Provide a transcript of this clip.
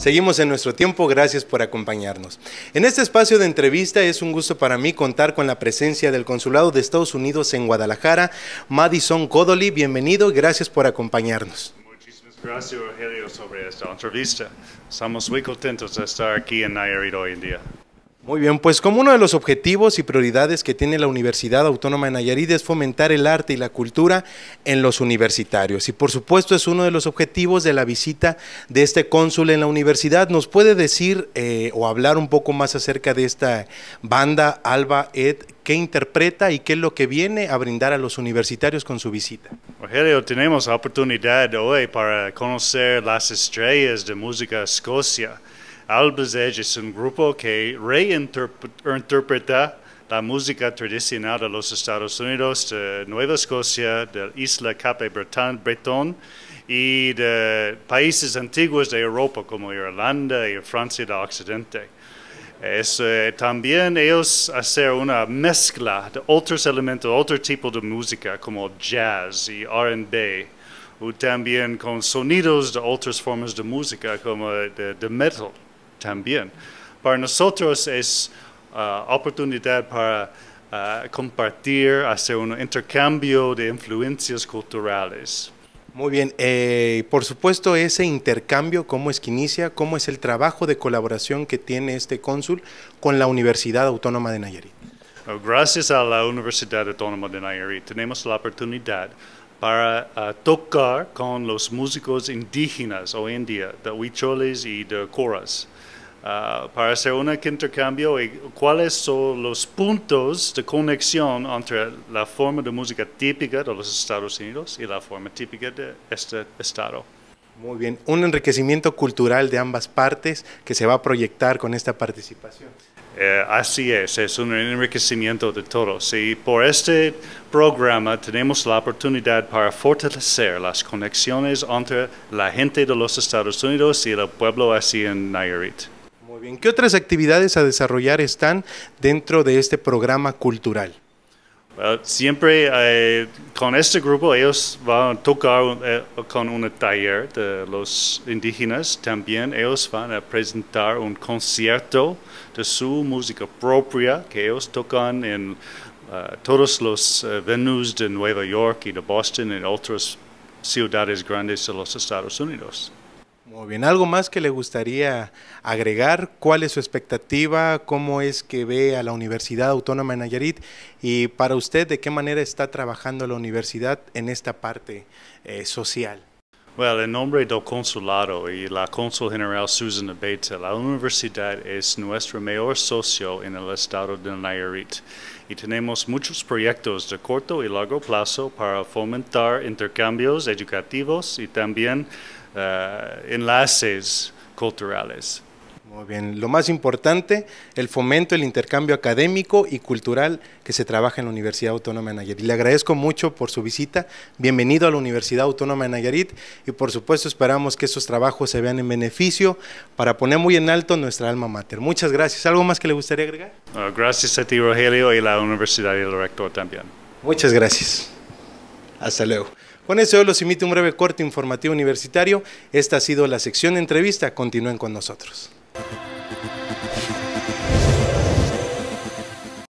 Seguimos en nuestro tiempo, gracias por acompañarnos. En este espacio de entrevista es un gusto para mí contar con la presencia del Consulado de Estados Unidos en Guadalajara, Madison Codoli, bienvenido, gracias por acompañarnos. Muchísimas gracias Rogelio sobre esta entrevista. Estamos muy contentos de estar aquí en Nayarit hoy en día. Muy bien, pues como uno de los objetivos y prioridades que tiene la Universidad Autónoma de Nayarit es fomentar el arte y la cultura en los universitarios. Y por supuesto es uno de los objetivos de la visita de este cónsul en la universidad. ¿Nos puede decir eh, o hablar un poco más acerca de esta banda Alba Ed? ¿Qué interpreta y qué es lo que viene a brindar a los universitarios con su visita? Rogelio, tenemos la oportunidad hoy para conocer las estrellas de música escocia Edge es un grupo que reinterpreta la música tradicional de los Estados Unidos, de Nueva Escocia, de la isla Cape Breton, Breton y de países antiguos de Europa como Irlanda y Francia del Occidente. Eh, también ellos hacen una mezcla de otros elementos, otro tipo de música como jazz y RB, o también con sonidos de otras formas de música como de, de metal también. Para nosotros es uh, oportunidad para uh, compartir, hacer un intercambio de influencias culturales. Muy bien, eh, por supuesto ese intercambio, cómo es que inicia, cómo es el trabajo de colaboración que tiene este cónsul con la Universidad Autónoma de Nayarit. Oh, gracias a la Universidad Autónoma de Nayarit tenemos la oportunidad para uh, tocar con los músicos indígenas o india de huicholes y de coras, uh, para hacer un intercambio y eh, cuáles son los puntos de conexión entre la forma de música típica de los Estados Unidos y la forma típica de este estado. Muy bien, un enriquecimiento cultural de ambas partes que se va a proyectar con esta participación. Eh, así es, es un enriquecimiento de todos. Y por este programa tenemos la oportunidad para fortalecer las conexiones entre la gente de los Estados Unidos y el pueblo así en Nayarit. Muy bien, ¿qué otras actividades a desarrollar están dentro de este programa cultural? siempre eh, con este grupo ellos van a tocar eh, con un taller de los indígenas. También ellos van a presentar un concierto de su música propia que ellos tocan en eh, todos los venues de Nueva York y de Boston y otras ciudades grandes de los Estados Unidos. Muy bien, ¿algo más que le gustaría agregar? ¿Cuál es su expectativa? ¿Cómo es que ve a la Universidad Autónoma de Nayarit? Y para usted, ¿de qué manera está trabajando la universidad en esta parte eh, social? Bueno, en nombre del consulado y la consul general Susan Abeta, la universidad es nuestro mayor socio en el estado de Nayarit y tenemos muchos proyectos de corto y largo plazo para fomentar intercambios educativos y también eh, enlaces culturales. Muy bien, lo más importante, el fomento, el intercambio académico y cultural que se trabaja en la Universidad Autónoma de Nayarit. Le agradezco mucho por su visita, bienvenido a la Universidad Autónoma de Nayarit y por supuesto esperamos que esos trabajos se vean en beneficio para poner muy en alto nuestra alma mater. Muchas gracias. ¿Algo más que le gustaría agregar? Ah, gracias a ti, Rogelio, y a la universidad y el rector también. Muchas gracias. Hasta luego. Con eso los invito un breve corte informativo universitario. Esta ha sido la sección de entrevista. Continúen con nosotros.